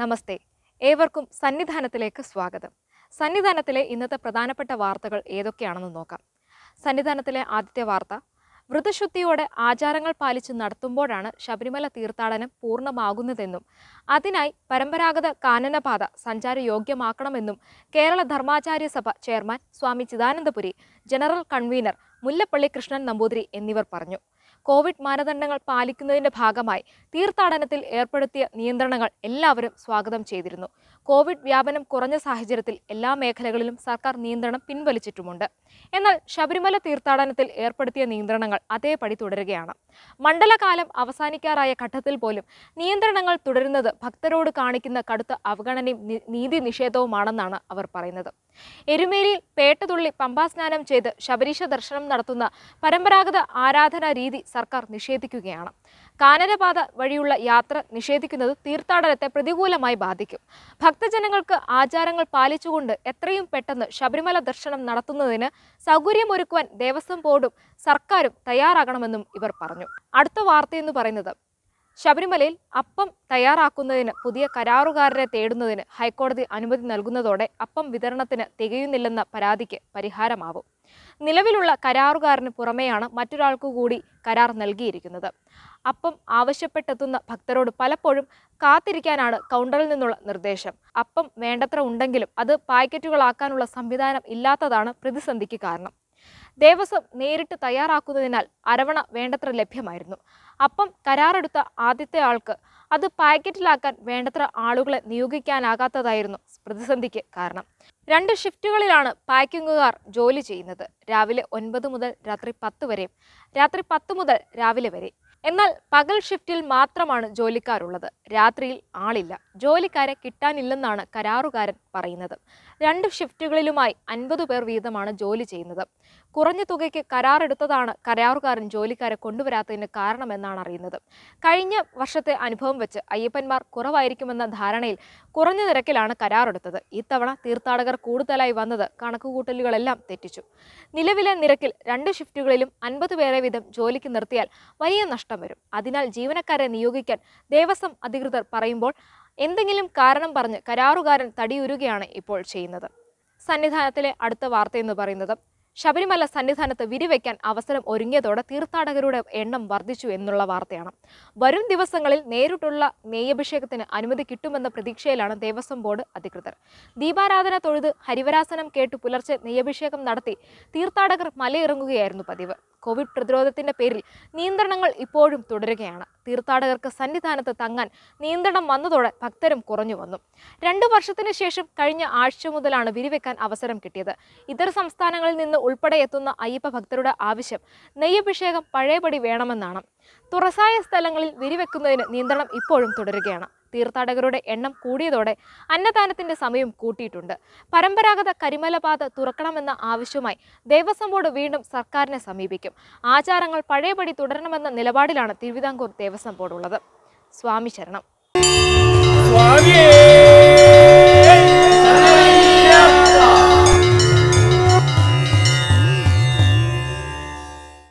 നമസ്തേ ഏവർക്കും സന്നിധാനത്തിലേക്ക് സ്വാഗതം സന്നിധാനത്തിലെ ഇന്നത്തെ പ്രധാനപ്പെട്ട വാർത്തകൾ ഏതൊക്കെയാണെന്ന് നോക്കാം സന്നിധാനത്തിലെ ആദ്യത്തെ വാർത്ത വ്രതശുദ്ധിയോടെ ആചാരങ്ങൾ പാലിച്ച് നടത്തുമ്പോഴാണ് ശബരിമല തീർത്ഥാടനം പൂർണ്ണമാകുന്നതെന്നും അതിനായി പരമ്പരാഗത കാനനപാത സഞ്ചാരയോഗ്യമാക്കണമെന്നും Kerala Dharmacharya Sabha chairman Swami Chidanandapuri general convener Mullappally Krishnan Namboothiri എന്നിവർ പറഞ്ഞു കോവിഡ് മാനദണ്ഡങ്ങൾ പാലിക്കുന്നതിന്റെ ഭാഗമായി തീർത്ഥാടനത്തിൽ ഏർപ്പെടുത്തിയ നിയന്ത്രണങ്ങൾ എല്ലാവരും സ്വാഗതം ചെയ്തിരുന്നു കോവിഡ് വ്യാപനം കുറഞ്ഞ സാഹചര്യത്തിൽ എല്ലാ മേഖലകളിലും സർക്കാർ നിയന്ത്രണം പിൻവലിച്ചിട്ടുമുണ്ട് എന്നാൽ ശബരിമല തീർത്ഥാടനത്തിൽ ഏർപ്പെടുത്തിയ നിയന്ത്രണങ്ങൾ അതേപടി തുടരുകയാണ് മണ്ഡലകാലം അവസാനിക്കാറായ ഘട്ടത്തിൽ പോലും നിയന്ത്രണങ്ങൾ തുടരുന്നത് ഭക്തരോട് കാണിക്കുന്ന കടുത്ത അവഗണനയും നീതി നിഷേധവുമാണെന്നാണ് അവർ പറയുന്നത് എരുമേലി പേട്ടതുള്ളി പമ്പാസ്നാനം ചെയ്ത് ശബരീശ ദർശനം നടത്തുന്ന പരമ്പരാഗത ആരാധനാ രീതി സർക്കാർ നിഷേധിക്കുകയാണ് കാനനപാത വഴിയുള്ള യാത്ര നിഷേധിക്കുന്നത് തീർത്ഥാടനത്തെ പ്രതികൂലമായി ബാധിക്കും ഭക്തജനങ്ങൾക്ക് ആചാരങ്ങൾ പാലിച്ചുകൊണ്ട് എത്രയും പെട്ടെന്ന് ശബരിമല ദർശനം നടത്തുന്നതിന് സൗകര്യമൊരുക്കുവാൻ ദേവസ്വം ബോർഡും സർക്കാരും തയ്യാറാകണമെന്നും ഇവർ പറഞ്ഞു അടുത്ത വാർത്തയെന്ന് പറയുന്നത് ശബരിമലയിൽ അപ്പം തയ്യാറാക്കുന്നതിന് പുതിയ കരാറുകാരനെ തേടുന്നതിന് ഹൈക്കോടതി അനുമതി നൽകുന്നതോടെ അപ്പം വിതരണത്തിന് തികയുന്നില്ലെന്ന പരാതിക്ക് പരിഹാരമാവും നിലവിലുള്ള കരാറുകാരന് പുറമെയാണ് മറ്റൊരാൾക്കു കൂടി കരാർ നൽകിയിരിക്കുന്നത് അപ്പം ആവശ്യപ്പെട്ടെത്തുന്ന ഭക്തരോട് പലപ്പോഴും കാത്തിരിക്കാനാണ് കൗണ്ടറിൽ നിന്നുള്ള നിർദ്ദേശം അപ്പം വേണ്ടത്ര ഉണ്ടെങ്കിലും അത് പാക്കറ്റുകളാക്കാനുള്ള സംവിധാനം ഇല്ലാത്തതാണ് പ്രതിസന്ധിക്ക് കാരണം ദേവസ്വം നേരിട്ട് തയ്യാറാക്കുന്നതിനാൽ അരവണ വേണ്ടത്ര ലഭ്യമായിരുന്നു അപ്പം കരാറെടുത്ത ആദ്യത്തെ ആൾക്ക് അത് പാക്കറ്റിലാക്കാൻ വേണ്ടത്ര ആളുകളെ നിയോഗിക്കാനാകാത്തതായിരുന്നു പ്രതിസന്ധിക്ക് കാരണം രണ്ട് ഷിഫ്റ്റുകളിലാണ് പാക്കിങ്ങുകാർ ജോലി ചെയ്യുന്നത് രാവിലെ ഒൻപത് മുതൽ രാത്രി പത്ത് വരെയും രാത്രി പത്ത് മുതൽ രാവിലെ വരെ എന്നാൽ പകൽ ഷിഫ്റ്റിൽ മാത്രമാണ് ജോലിക്കാരുള്ളത് രാത്രിയിൽ ആളില്ല ജോലിക്കാരെ കിട്ടാനില്ലെന്നാണ് കരാറുകാരൻ പറയുന്നത് രണ്ട് ഷിഫ്റ്റുകളിലുമായി അൻപത് പേർ വീതമാണ് ജോലി ചെയ്യുന്നത് കുറഞ്ഞ തുകയ്ക്ക് കരാറെടുത്തതാണ് കരാറുകാരൻ ജോലിക്കാരെ കൊണ്ടുവരാത്തതിന് കാരണമെന്നാണ് അറിയുന്നത് കഴിഞ്ഞ വർഷത്തെ അനുഭവം വെച്ച് അയ്യപ്പന്മാർ കുറവായിരിക്കുമെന്ന ധാരണയിൽ കുറഞ്ഞ നിരക്കിലാണ് കരാറെടുത്തത് ഇത്തവണ തീർത്ഥാടകർ കൂടുതലായി വന്നത് കണക്കുകൂട്ടലുകളെല്ലാം തെറ്റിച്ചു നിലവിലെ നിരക്കിൽ രണ്ട് ഷിഫ്റ്റുകളിലും അൻപത് പേരെ വീതം ജോലിക്ക് നിർത്തിയാൽ വലിയ നഷ്ടം വരും അതിനാൽ ജീവനക്കാരെ നിയോഗിക്കാൻ ദേവസ്വം അധികൃതർ പറയുമ്പോൾ എന്തെങ്കിലും കാരണം പറഞ്ഞ് കരാറുകാരൻ തടിയുരുകയാണ് ഇപ്പോൾ ചെയ്യുന്നത് സന്നിധാനത്തിലെ അടുത്ത വാർത്ത എന്ന് പറയുന്നത് ശബരിമല സന്നിധാനത്ത് വിരിവയ്ക്കാൻ അവസരം ഒരുങ്ങിയതോടെ തീർത്ഥാടകരുടെ എണ്ണം വർദ്ധിച്ചു എന്നുള്ള വാർത്തയാണ് വരും ദിവസങ്ങളിൽ നേരിട്ടുള്ള നെയ്യഭിഷേകത്തിന് അനുമതി കിട്ടുമെന്ന പ്രതീക്ഷയിലാണ് ദേവസ്വം ബോർഡ് അധികൃതർ ദീപാരാധന തൊഴുത് ഹരിവരാസനം കേട്ട് പുലർച്ചെ നെയ്യഭിഷേകം നടത്തി തീർത്ഥാടകർ മലയിറങ്ങുകയായിരുന്നു പതിവ് കോവിഡ് പ്രതിരോധത്തിന്റെ പേരിൽ നിയന്ത്രണങ്ങൾ ഇപ്പോഴും തുടരുകയാണ് തീർത്ഥാടകർക്ക് സന്നിധാനത്ത് തങ്ങാൻ നിയന്ത്രണം വന്നതോടെ ഭക്തരും കുറഞ്ഞു വന്നു രണ്ടു വർഷത്തിന് ശേഷം കഴിഞ്ഞ ആഴ്ച മുതലാണ് വിരിവെക്കാൻ അവസരം കിട്ടിയത് ഇതര സംസ്ഥാനങ്ങളിൽ നിന്ന് ഉൾപ്പെടെ എത്തുന്ന അയ്യപ്പ ഭക്തരുടെ ആവശ്യം നെയ്യഭിഷേകം പഴയപടി വേണമെന്നാണ് തുറസായ സ്ഥലങ്ങളിൽ വിരിവെക്കുന്നതിന് നിയന്ത്രണം ഇപ്പോഴും തുടരുകയാണ് തീർത്ഥാടകരുടെ എണ്ണം കൂടിയതോടെ അന്നദാനത്തിന്റെ സമയം കൂട്ടിയിട്ടുണ്ട് പരമ്പരാഗത കരിമലപാത തുറക്കണമെന്ന ആവശ്യവുമായി ദേവസ്വം ബോർഡ് വീണ്ടും സർക്കാരിനെ സമീപിക്കും ആചാരങ്ങൾ പഴയപടി തുടരണമെന്ന നിലപാടിലാണ് തിരുവിതാംകൂർ ദേവസ്വം ബോർഡ് ഉള്ളത് സ്വാമി ശരണം